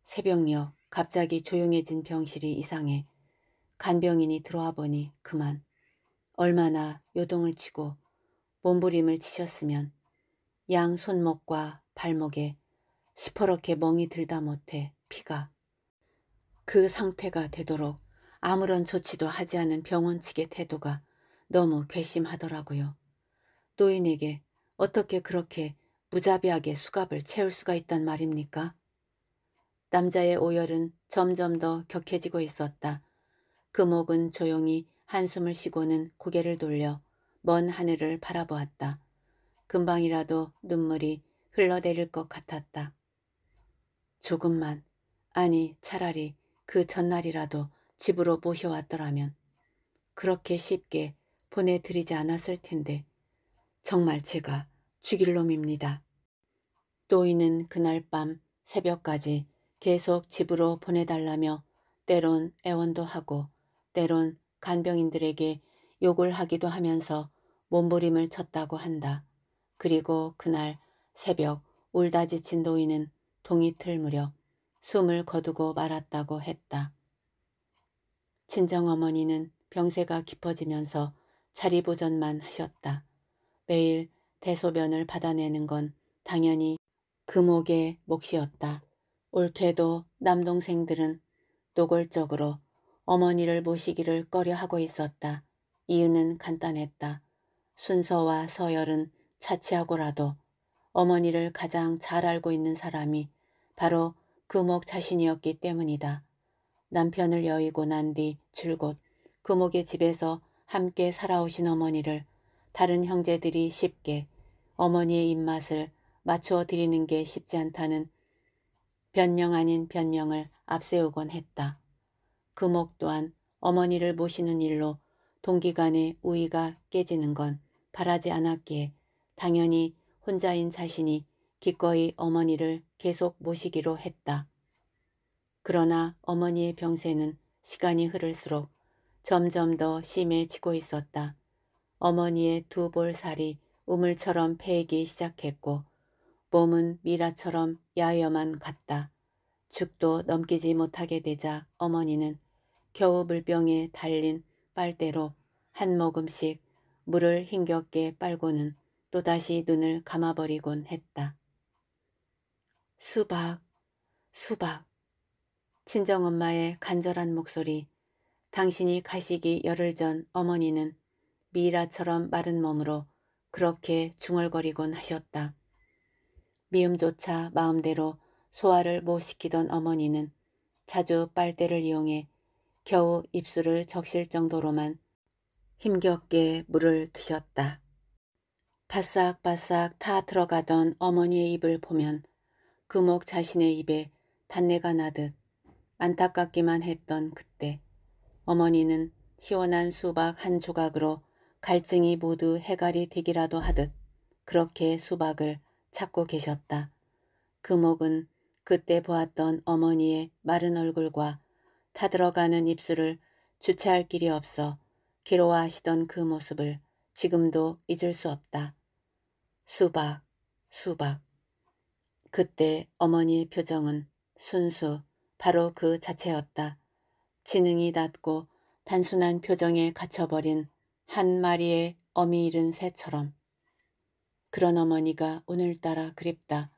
새벽녘 갑자기 조용해진 병실이 이상해 간병인이 들어와 보니 그만 얼마나 요동을 치고 몸부림을 치셨으면 양 손목과 발목에 시퍼렇게 멍이 들다 못해 피가 그 상태가 되도록 아무런 조치도 하지 않은 병원 측의 태도가 너무 괘씸하더라고요. 노인에게 어떻게 그렇게 무자비하게 수갑을 채울 수가 있단 말입니까? 남자의 오열은 점점 더 격해지고 있었다. 그목은 조용히 한숨을 쉬고는 고개를 돌려 먼 하늘을 바라보았다. 금방이라도 눈물이 흘러내릴 것 같았다. 조금만, 아니 차라리 그 전날이라도 집으로 모셔왔더라면 그렇게 쉽게 보내드리지 않았을 텐데 정말 제가 죽일 놈입니다. 또이는 그날 밤 새벽까지 계속 집으로 보내달라며 때론 애원도 하고 때론 간병인들에게 욕을 하기도 하면서 몸부림을 쳤다고 한다. 그리고 그날 새벽 울다 지친 노인은 동이 틀 무렵 숨을 거두고 말았다고 했다. 친정어머니는 병세가 깊어지면서 자리보전만 하셨다. 매일 대소변을 받아내는 건 당연히 금옥의 몫이었다. 옳게도 남동생들은 노골적으로 어머니를 모시기를 꺼려하고 있었다. 이유는 간단했다. 순서와 서열은 차치하고라도 어머니를 가장 잘 알고 있는 사람이 바로 금옥 자신이었기 때문이다. 남편을 여의고 난 뒤 줄곧 금옥의 집에서 함께 살아오신 어머니를 다른 형제들이 쉽게 어머니의 입맛을 맞추어 드리는 게 쉽지 않다는 변명 아닌 변명을 앞세우곤 했다. 금옥 또한 어머니를 모시는 일로 동기간의 우위가 깨지는 건 바라지 않았기에 당연히 혼자인 자신이 기꺼이 어머니를 계속 모시기로 했다. 그러나 어머니의 병세는 시간이 흐를수록 점점 더 심해지고 있었다. 어머니의 두 볼살이 우물처럼 패이기 시작했고 몸은 미라처럼 야여만 갔다. 죽도 넘기지 못하게 되자 어머니는 겨우 물병에 달린 빨대로 한 모금씩 물을 힘겹게 빨고는 또다시 눈을 감아버리곤 했다. 수박, 수박, 친정엄마의 간절한 목소리 당신이 가시기 열흘 전 어머니는 미라처럼 마른 몸으로 그렇게 중얼거리곤 하셨다. 미음조차 마음대로 소화를 못 시키던 어머니는 자주 빨대를 이용해 겨우 입술을 적실 정도로만 힘겹게 물을 드셨다. 바싹바싹 타 들어가던 어머니의 입을 보면 그 목 자신의 입에 단내가 나듯 안타깝기만 했던 그때 어머니는 시원한 수박 한 조각으로 갈증이 모두 해갈이 되기라도 하듯 그렇게 수박을 찾고 계셨다. 그목은 그때 보았던 어머니의 마른 얼굴과 타들어가는 입술을 주체할 길이 없어 괴로워하시던 그 모습을 지금도 잊을 수 없다. 수박, 수박. 그때 어머니의 표정은 순수 바로 그 자체였다. 지능이 낮고 단순한 표정에 갇혀버린 한 마리의 어미 잃은 새처럼. 그런 어머니가 오늘따라 그립다.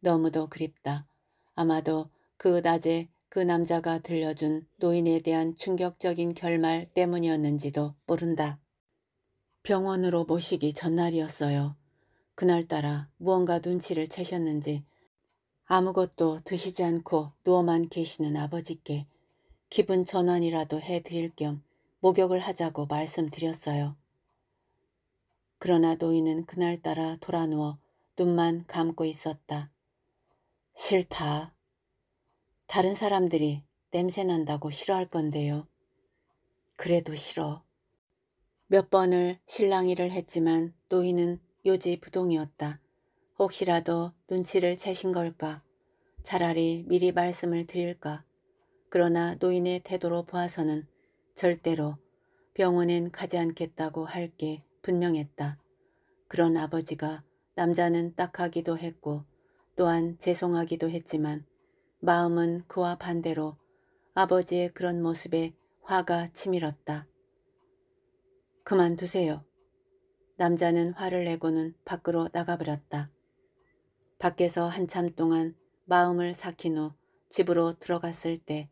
너무도 그립다. 아마도 그 낮에 그 남자가 들려준 노인에 대한 충격적인 결말 때문이었는지도 모른다. 병원으로 모시기 전날이었어요. 그날따라 무언가 눈치를 채셨는지 아무것도 드시지 않고 누워만 계시는 아버지께 기분 전환이라도 해드릴 겸 목욕을 하자고 말씀드렸어요. 그러나 노인은 그날따라 돌아누워 눈만 감고 있었다. 싫다. 다른 사람들이 냄새난다고 싫어할 건데요. 그래도 싫어. 몇 번을 실랑이를 했지만 노인은 요지부동이었다. 혹시라도 눈치를 채신 걸까? 차라리 미리 말씀을 드릴까? 그러나 노인의 태도로 보아서는 절대로 병원엔 가지 않겠다고 할 게 분명했다. 그런 아버지가 남자는 딱하기도 했고 또한 죄송하기도 했지만 마음은 그와 반대로 아버지의 그런 모습에 화가 치밀었다. 그만두세요. 남자는 화를 내고는 밖으로 나가버렸다. 밖에서 한참 동안 마음을 삭힌 후 집으로 들어갔을 때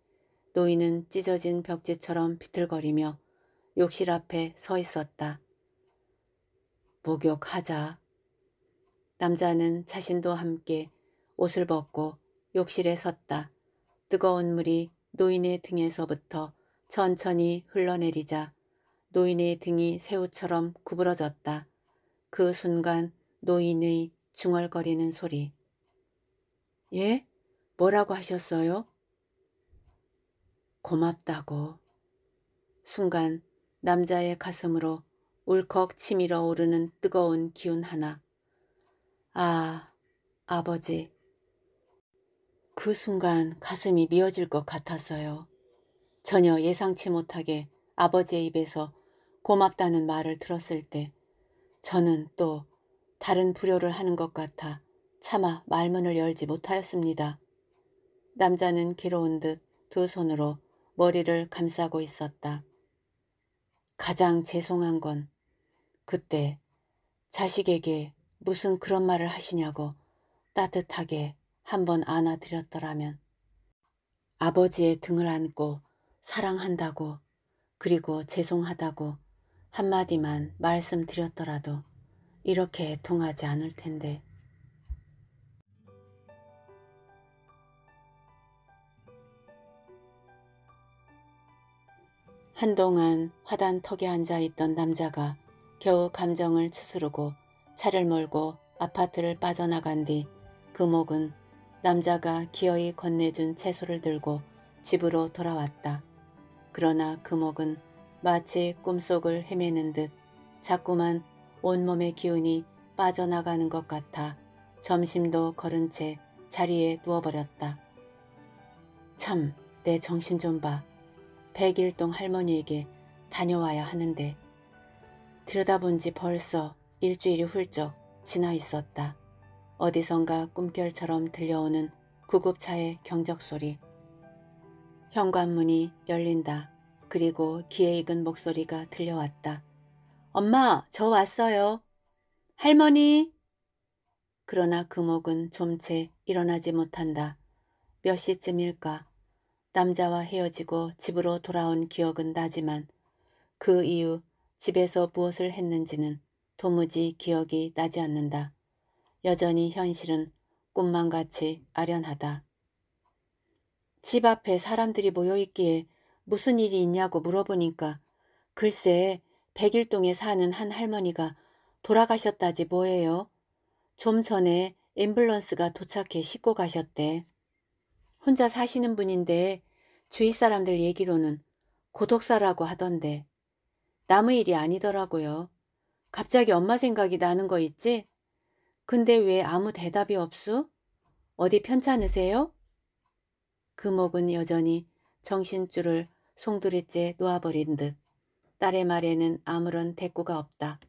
노인은 찢어진 벽지처럼 비틀거리며 욕실 앞에 서 있었다. 목욕하자. 남자는 자신도 함께 옷을 벗고 욕실에 섰다. 뜨거운 물이 노인의 등에서부터 천천히 흘러내리자 노인의 등이 새우처럼 구부러졌다. 그 순간 노인의 중얼거리는 소리. 예? 뭐라고 하셨어요? 고맙다고. 순간 남자의 가슴으로 울컥 치밀어 오르는 뜨거운 기운 하나. 아, 아버지. 그 순간 가슴이 미어질 것 같았어요. 전혀 예상치 못하게 아버지의 입에서 고맙다는 말을 들었을 때 저는 또 다른 불효를 하는 것 같아 차마 말문을 열지 못하였습니다. 남자는 괴로운 듯 두 손으로 머리를 감싸고 있었다. 가장 죄송한 건 그때 자식에게 무슨 그런 말을 하시냐고 따뜻하게 한번 안아드렸더라면 아버지의 등을 안고 사랑한다고 그리고 죄송하다고 한마디만 말씀드렸더라도 이렇게 애통하지 않을 텐데 한동안 화단 턱에 앉아있던 남자가 겨우 감정을 추스르고 차를 몰고 아파트를 빠져나간 뒤 금옥은 그 남자가 기어이 건네준 채소를 들고 집으로 돌아왔다. 그러나 금옥은 그 마치 꿈속을 헤매는 듯 자꾸만 온몸의 기운이 빠져나가는 것 같아 점심도 걸은 채 자리에 누워버렸다. 참, 내 정신 좀 봐. 백일동 할머니에게 다녀와야 하는데 들여다본 지 벌써 일주일이 훌쩍 지나 있었다. 어디선가 꿈결처럼 들려오는 구급차의 경적소리. 현관문이 열린다. 그리고 귀에 익은 목소리가 들려왔다. 엄마, 저 왔어요. 할머니. 그러나 금옥은 좀 채 일어나지 못한다. 몇 시쯤일까? 남자와 헤어지고 집으로 돌아온 기억은 나지만 그 이후 집에서 무엇을 했는지는 도무지 기억이 나지 않는다. 여전히 현실은 꿈만 같이 아련하다. 집 앞에 사람들이 모여있기에 무슨 일이 있냐고 물어보니까 글쎄 백일동에 사는 한 할머니가 돌아가셨다지 뭐예요. 좀 전에 앰뷸런스가 도착해 싣고 가셨대. 혼자 사시는 분인데 주위 사람들 얘기로는 고독사라고 하던데 남의 일이 아니더라고요. 갑자기 엄마 생각이 나는 거 있지? 근데 왜 아무 대답이 없수? 어디 편찮으세요? 그목은 여전히 정신줄을 송두리째 놓아버린 듯 딸의 말에는 아무런 대꾸가 없다.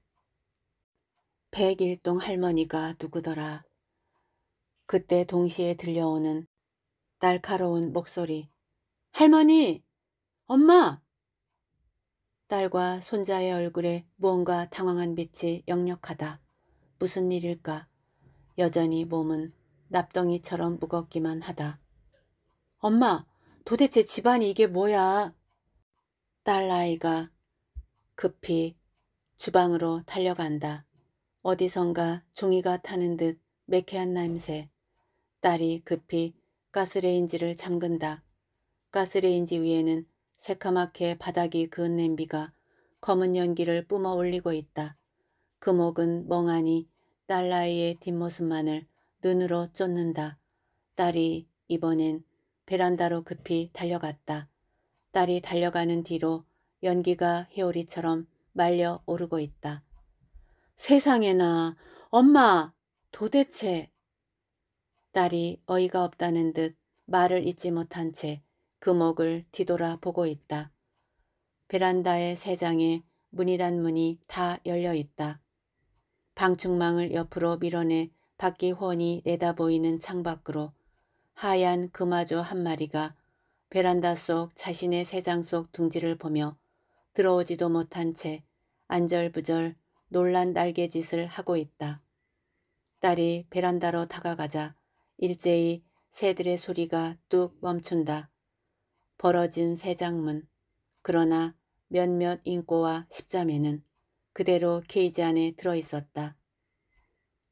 백일동 할머니가 누구더라. 그때 동시에 들려오는 날카로운 목소리. 할머니! 엄마! 딸과 손자의 얼굴에 무언가 당황한 빛이 역력하다. 무슨 일일까? 여전히 몸은 납덩이처럼 무겁기만 하다. 엄마, 도대체 집안이 이게 뭐야? 딸 아이가 급히 주방으로 달려간다. 어디선가 종이가 타는 듯 매캐한 냄새. 딸이 급히 가스레인지를 잠근다. 가스레인지 위에는 새카맣게 바닥이 그은 냄비가 검은 연기를 뿜어 올리고 있다. 그목은 멍하니 딸 나이의 뒷모습만을 눈으로 쫓는다. 딸이 이번엔 베란다로 급히 달려갔다. 딸이 달려가는 뒤로 연기가 회오리처럼 말려 오르고 있다. 세상에나 엄마 도대체 딸이 어이가 없다는 듯 말을 잊지 못한 채 그목을 뒤돌아 보고 있다. 베란다의 세 장에 문이 란 문이 다 열려 있다. 방충망을 옆으로 밀어내 밖이 훤히 내다보이는 창밖으로 하얀 금화조 한 마리가 베란다 속 자신의 세 장 속 둥지를 보며 들어오지도 못한 채 안절부절 놀란 날개짓을 하고 있다. 딸이 베란다로 다가가자 일제히 새들의 소리가 뚝 멈춘다. 벌어진 새 장문. 그러나 몇몇 인꼬와 십자매는 그대로 케이지 안에 들어있었다.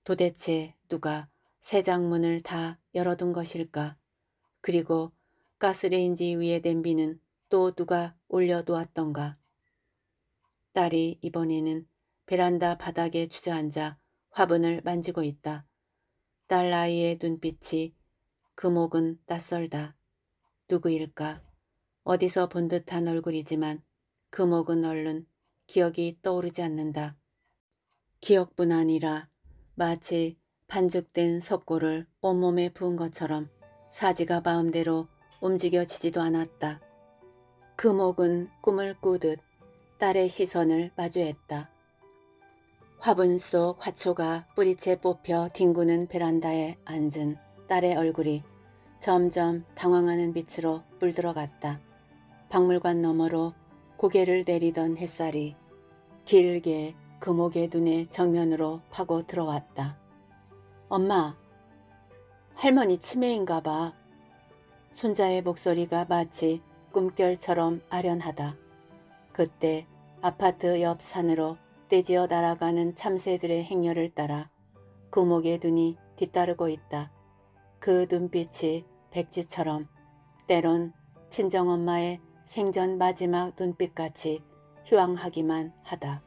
도대체 누가 새 장문을 다 열어둔 것일까? 그리고 가스레인지 위에 냄비는 또 누가 올려두었던가 딸이 이번에는 베란다 바닥에 주저앉아 화분을 만지고 있다. 딸 아이의 눈빛이 그목은 낯설다. 누구일까? 어디서 본 듯한 얼굴이지만 그목은 얼른 기억이 떠오르지 않는다. 기억뿐 아니라 마치 반죽된 석고를 온몸에 부은 것처럼 사지가 마음대로 움직여지지도 않았다. 그목은 꿈을 꾸듯 딸의 시선을 마주했다. 화분 속 화초가 뿌리채 뽑혀 뒹구는 베란다에 앉은 딸의 얼굴이 점점 당황하는 빛으로 물들어갔다. 박물관 너머로 고개를 내리던 햇살이 길게 금옥의 눈에 정면으로 파고 들어왔다. 엄마, 할머니 치매인가 봐. 손자의 목소리가 마치 꿈결처럼 아련하다. 그때 아파트 옆 산으로 떼지어 날아가는 참새들의 행렬을 따라 구목의 눈이 뒤따르고 있다. 그 눈빛이 백지처럼 때론 친정엄마의 생전 마지막 눈빛같이 휴양하기만 하다.